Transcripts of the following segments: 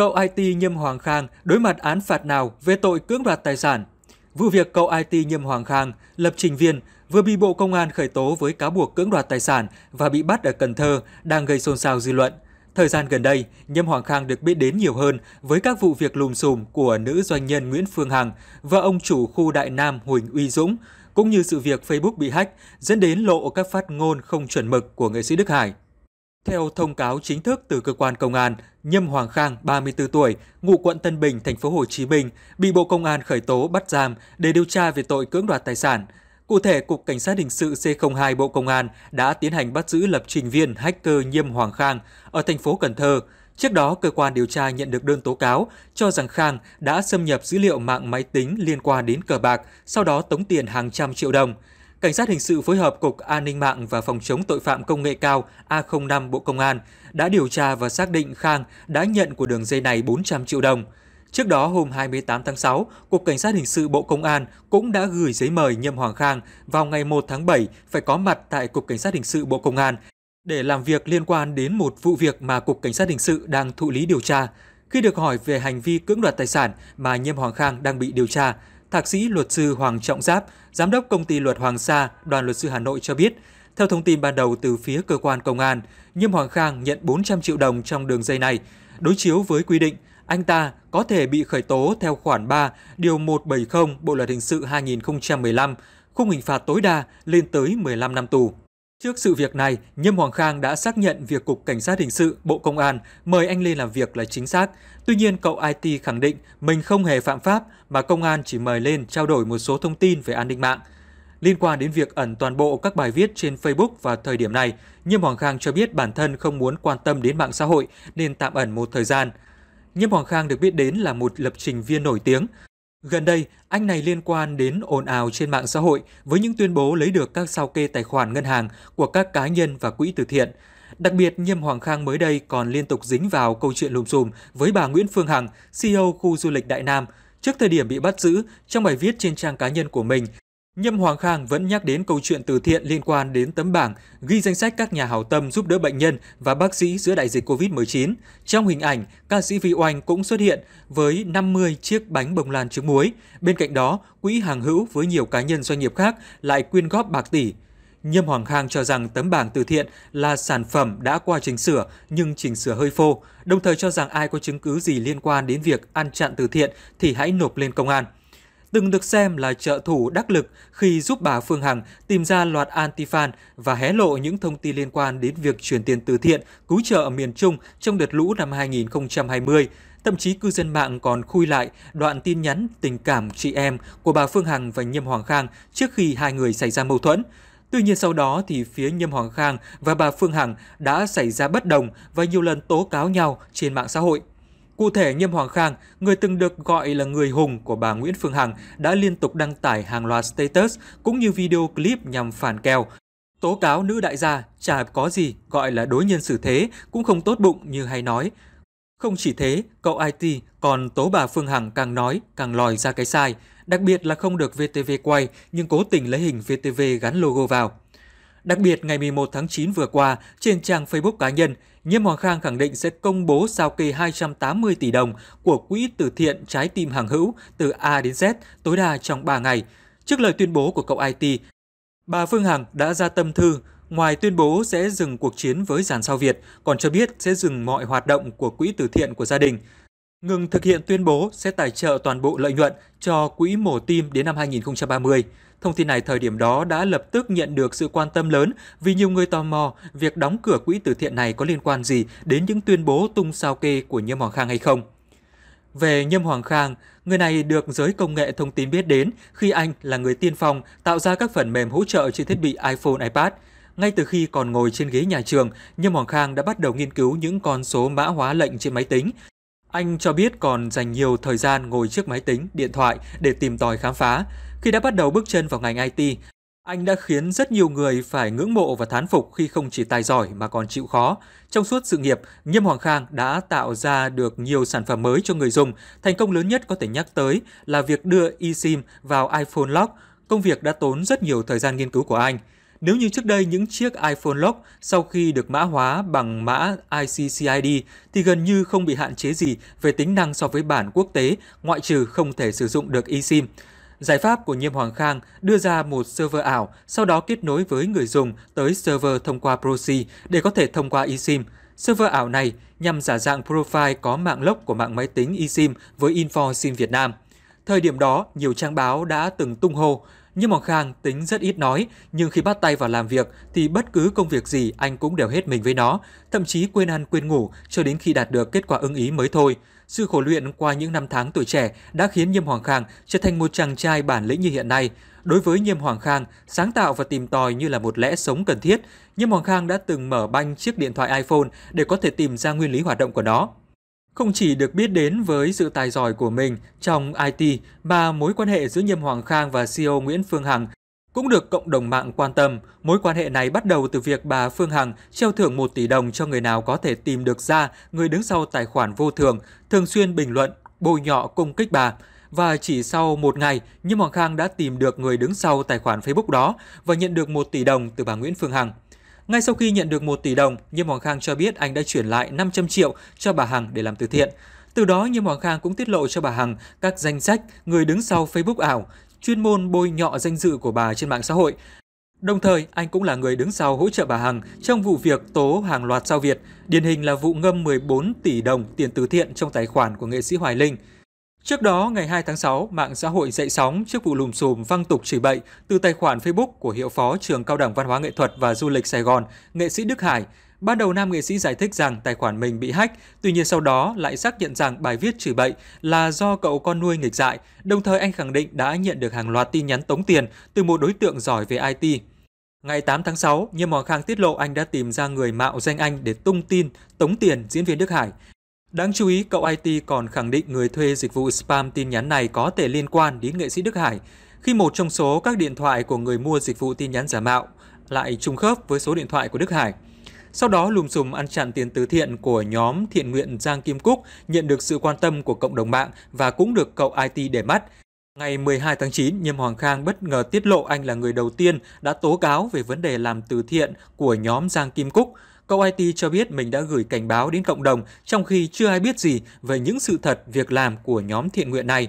cậu IT Nhâm Hoàng Khang đối mặt án phạt nào về tội cưỡng đoạt tài sản. Vụ việc cậu IT Nhâm Hoàng Khang, lập trình viên, vừa bị Bộ Công an khởi tố với cáo buộc cưỡng đoạt tài sản và bị bắt ở Cần Thơ đang gây xôn xao dư luận. Thời gian gần đây, Nhâm Hoàng Khang được biết đến nhiều hơn với các vụ việc lùm xùm của nữ doanh nhân Nguyễn Phương Hằng và ông chủ khu Đại Nam Huỳnh Uy Dũng, cũng như sự việc Facebook bị hack dẫn đến lộ các phát ngôn không chuẩn mực của nghệ sĩ Đức Hải. Theo thông cáo chính thức từ cơ quan công an, Nhâm Hoàng Khang, 34 tuổi, ngụ quận Tân Bình, thành phố Hồ Chí Minh, bị Bộ Công an khởi tố bắt giam để điều tra về tội cưỡng đoạt tài sản. Cụ thể, Cục Cảnh sát Hình sự C02 Bộ Công an đã tiến hành bắt giữ lập trình viên hacker Nhâm Hoàng Khang ở thành phố Cần Thơ. Trước đó, cơ quan điều tra nhận được đơn tố cáo cho rằng Khang đã xâm nhập dữ liệu mạng máy tính liên quan đến cờ bạc, sau đó tống tiền hàng trăm triệu đồng. Cảnh sát hình sự phối hợp Cục An ninh mạng và Phòng chống tội phạm công nghệ cao A05 Bộ Công an đã điều tra và xác định Khang đã nhận của đường dây này 400 triệu đồng. Trước đó, hôm 28 tháng 6, Cục Cảnh sát Hình sự Bộ Công an cũng đã gửi giấy mời Nhâm Hoàng Khang vào ngày 1 tháng 7 phải có mặt tại Cục Cảnh sát Hình sự Bộ Công an để làm việc liên quan đến một vụ việc mà Cục Cảnh sát Hình sự đang thụ lý điều tra. Khi được hỏi về hành vi cưỡng đoạt tài sản mà Nhâm Hoàng Khang đang bị điều tra, Thạc sĩ luật sư Hoàng Trọng Giáp, giám đốc công ty luật Hoàng Sa, đoàn luật sư Hà Nội cho biết, theo thông tin ban đầu từ phía cơ quan công an, Nghiêm Hoàng Khang nhận 400 triệu đồng trong đường dây này. Đối chiếu với quy định, anh ta có thể bị khởi tố theo khoản 3, điều 170 Bộ luật hình sự 2015, khung hình phạt tối đa lên tới 15 năm tù. Trước sự việc này, Nhâm Hoàng Khang đã xác nhận việc Cục Cảnh sát Hình sự, Bộ Công an mời anh lên làm việc là chính xác. Tuy nhiên, cậu IT khẳng định mình không hề phạm pháp mà công an chỉ mời lên trao đổi một số thông tin về an ninh mạng. Liên quan đến việc ẩn toàn bộ các bài viết trên Facebook vào thời điểm này, Nhâm Hoàng Khang cho biết bản thân không muốn quan tâm đến mạng xã hội nên tạm ẩn một thời gian. Nhâm Hoàng Khang được biết đến là một lập trình viên nổi tiếng. Gần đây, anh này liên quan đến ồn ào trên mạng xã hội với những tuyên bố lấy được các sao kê tài khoản ngân hàng của các cá nhân và quỹ từ thiện. Đặc biệt, Nhiêm Hoàng Khang mới đây còn liên tục dính vào câu chuyện lùm xùm với bà Nguyễn Phương Hằng, CEO khu du lịch Đại Nam. Trước thời điểm bị bắt giữ, trong bài viết trên trang cá nhân của mình, Nhâm Hoàng Khang vẫn nhắc đến câu chuyện từ thiện liên quan đến tấm bảng ghi danh sách các nhà hảo tâm giúp đỡ bệnh nhân và bác sĩ giữa đại dịch COVID-19. Trong hình ảnh, ca sĩ Vi Oanh cũng xuất hiện với 50 chiếc bánh bông lan trứng muối. Bên cạnh đó, quỹ hàng hữu với nhiều cá nhân doanh nghiệp khác lại quyên góp bạc tỷ. Nhâm Hoàng Khang cho rằng tấm bảng từ thiện là sản phẩm đã qua chỉnh sửa nhưng chỉnh sửa hơi phô, đồng thời cho rằng ai có chứng cứ gì liên quan đến việc ăn chặn từ thiện thì hãy nộp lên công an từng được xem là trợ thủ đắc lực khi giúp bà Phương Hằng tìm ra loạt antifan và hé lộ những thông tin liên quan đến việc chuyển tiền từ thiện cứu trợ miền Trung trong đợt lũ năm 2020. Thậm chí cư dân mạng còn khui lại đoạn tin nhắn tình cảm chị em của bà Phương Hằng và Nhâm Hoàng Khang trước khi hai người xảy ra mâu thuẫn. Tuy nhiên sau đó thì phía Nhâm Hoàng Khang và bà Phương Hằng đã xảy ra bất đồng và nhiều lần tố cáo nhau trên mạng xã hội. Cụ thể, Nghiêm Hoàng Khang, người từng được gọi là người hùng của bà Nguyễn Phương Hằng, đã liên tục đăng tải hàng loạt status cũng như video clip nhằm phản kèo, tố cáo nữ đại gia chả có gì gọi là đối nhân xử thế cũng không tốt bụng như hay nói. Không chỉ thế, cậu IT còn tố bà Phương Hằng càng nói càng lòi ra cái sai, đặc biệt là không được VTV quay nhưng cố tình lấy hình VTV gắn logo vào. Đặc biệt, ngày 11 tháng 9 vừa qua, trên trang Facebook cá nhân, Nhiêm Hoàng Khang khẳng định sẽ công bố sao kê 280 tỷ đồng của Quỹ từ thiện Trái tim hàng hữu từ A đến Z tối đa trong 3 ngày. Trước lời tuyên bố của cậu IT, bà Phương Hằng đã ra tâm thư ngoài tuyên bố sẽ dừng cuộc chiến với giàn sao Việt, còn cho biết sẽ dừng mọi hoạt động của quỹ từ thiện của gia đình. Ngừng thực hiện tuyên bố sẽ tài trợ toàn bộ lợi nhuận cho quỹ mổ tim đến năm 2030. Thông tin này thời điểm đó đã lập tức nhận được sự quan tâm lớn vì nhiều người tò mò việc đóng cửa quỹ từ thiện này có liên quan gì đến những tuyên bố tung sao kê của Nhâm Hoàng Khang hay không. Về Nhâm Hoàng Khang, người này được giới công nghệ thông tin biết đến khi anh là người tiên phong tạo ra các phần mềm hỗ trợ trên thiết bị iPhone, iPad. Ngay từ khi còn ngồi trên ghế nhà trường, Nhâm Hoàng Khang đã bắt đầu nghiên cứu những con số mã hóa lệnh trên máy tính. Anh cho biết còn dành nhiều thời gian ngồi trước máy tính, điện thoại để tìm tòi khám phá. Khi đã bắt đầu bước chân vào ngành IT, anh đã khiến rất nhiều người phải ngưỡng mộ và thán phục khi không chỉ tài giỏi mà còn chịu khó. Trong suốt sự nghiệp, Nhâm Hoàng Khang đã tạo ra được nhiều sản phẩm mới cho người dùng. Thành công lớn nhất có thể nhắc tới là việc đưa eSIM vào iPhone Lock. Công việc đã tốn rất nhiều thời gian nghiên cứu của anh. Nếu như trước đây những chiếc iPhone Lock sau khi được mã hóa bằng mã ICCID thì gần như không bị hạn chế gì về tính năng so với bản quốc tế, ngoại trừ không thể sử dụng được eSIM. Giải pháp của Nhiêm Hoàng Khang đưa ra một server ảo, sau đó kết nối với người dùng tới server thông qua proxy để có thể thông qua eSIM. Server ảo này nhằm giả dạng profile có mạng lốc của mạng máy tính eSIM với Info SIM Việt Nam. Thời điểm đó, nhiều trang báo đã từng tung hô, Nhiêm Hoàng Khang tính rất ít nói, nhưng khi bắt tay vào làm việc thì bất cứ công việc gì anh cũng đều hết mình với nó, thậm chí quên ăn quên ngủ cho đến khi đạt được kết quả ưng ý mới thôi. Sự khổ luyện qua những năm tháng tuổi trẻ đã khiến Nhiêm Hoàng Khang trở thành một chàng trai bản lĩnh như hiện nay. Đối với Nhiêm Hoàng Khang, sáng tạo và tìm tòi như là một lẽ sống cần thiết. Nhiêm Hoàng Khang đã từng mở banh chiếc điện thoại iPhone để có thể tìm ra nguyên lý hoạt động của nó. Không chỉ được biết đến với sự tài giỏi của mình trong IT, mà mối quan hệ giữa Nhiêm Hoàng Khang và CEO Nguyễn Phương Hằng cũng được cộng đồng mạng quan tâm, mối quan hệ này bắt đầu từ việc bà Phương Hằng treo thưởng 1 tỷ đồng cho người nào có thể tìm được ra người đứng sau tài khoản vô thường, thường xuyên bình luận, bôi nhọ công kích bà. Và chỉ sau một ngày, Nhâm Hoàng Khang đã tìm được người đứng sau tài khoản Facebook đó và nhận được 1 tỷ đồng từ bà Nguyễn Phương Hằng. Ngay sau khi nhận được 1 tỷ đồng, Nhâm Hoàng Khang cho biết anh đã chuyển lại 500 triệu cho bà Hằng để làm từ thiện. Từ đó, Nhâm Hoàng Khang cũng tiết lộ cho bà Hằng các danh sách người đứng sau Facebook ảo, chuyên môn bôi nhọ danh dự của bà trên mạng xã hội. Đồng thời, anh cũng là người đứng sau hỗ trợ bà Hằng trong vụ việc tố hàng loạt sao Việt, điển hình là vụ ngâm 14 tỷ đồng tiền từ thiện trong tài khoản của nghệ sĩ Hoài Linh. Trước đó, ngày 2 tháng 6, mạng xã hội dậy sóng trước vụ lùm xùm văng tục chỉ bậy từ tài khoản Facebook của hiệu phó trường Cao đẳng Văn hóa Nghệ thuật và Du lịch Sài Gòn, nghệ sĩ Đức Hải, Ban đầu nam nghệ sĩ giải thích rằng tài khoản mình bị hack, tuy nhiên sau đó lại xác nhận rằng bài viết chửi bậy là do cậu con nuôi nghịch dại, đồng thời anh khẳng định đã nhận được hàng loạt tin nhắn tống tiền từ một đối tượng giỏi về IT. Ngày 8 tháng 6, Nhiêm Hoàng Khang tiết lộ anh đã tìm ra người mạo danh anh để tung tin tống tiền diễn viên Đức Hải. Đáng chú ý, cậu IT còn khẳng định người thuê dịch vụ spam tin nhắn này có thể liên quan đến nghệ sĩ Đức Hải, khi một trong số các điện thoại của người mua dịch vụ tin nhắn giả mạo lại trùng khớp với số điện thoại của Đức Hải. Sau đó, lùm xùm ăn chặn tiền từ thiện của nhóm thiện nguyện Giang Kim Cúc nhận được sự quan tâm của cộng đồng mạng và cũng được cậu IT để mắt. Ngày 12 tháng 9, Nhâm Hoàng Khang bất ngờ tiết lộ anh là người đầu tiên đã tố cáo về vấn đề làm từ thiện của nhóm Giang Kim Cúc. Cậu IT cho biết mình đã gửi cảnh báo đến cộng đồng trong khi chưa ai biết gì về những sự thật việc làm của nhóm thiện nguyện này.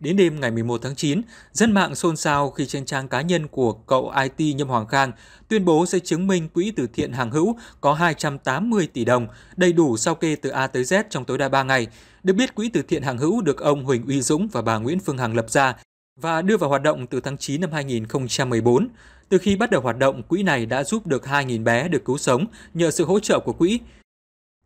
Đến đêm ngày 11 tháng 9, dân mạng xôn xao khi trên trang cá nhân của cậu IT Nhâm Hoàng Khang tuyên bố sẽ chứng minh quỹ từ thiện hàng hữu có 280 tỷ đồng, đầy đủ sao kê từ A tới Z trong tối đa 3 ngày. Được biết, quỹ từ thiện hàng hữu được ông Huỳnh Uy Dũng và bà Nguyễn Phương Hằng lập ra và đưa vào hoạt động từ tháng 9 năm 2014. Từ khi bắt đầu hoạt động, quỹ này đã giúp được 2.000 bé được cứu sống nhờ sự hỗ trợ của quỹ.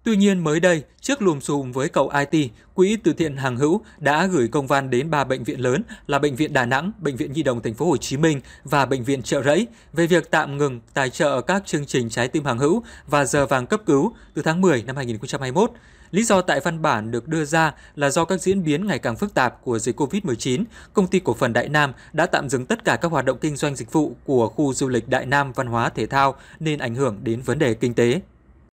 Tuy nhiên mới đây, trước lùm xùm với cậu IT, Quỹ từ thiện Hàng Hữu đã gửi công văn đến ba bệnh viện lớn là bệnh viện Đà Nẵng, bệnh viện Nhi đồng thành phố Hồ Chí Minh và bệnh viện Trợ Rẫy về việc tạm ngừng tài trợ các chương trình trái tim Hàng Hữu và giờ vàng cấp cứu từ tháng 10 năm 2021. Lý do tại văn bản được đưa ra là do các diễn biến ngày càng phức tạp của dịch COVID-19, công ty cổ phần Đại Nam đã tạm dừng tất cả các hoạt động kinh doanh dịch vụ của khu du lịch Đại Nam Văn hóa Thể thao nên ảnh hưởng đến vấn đề kinh tế.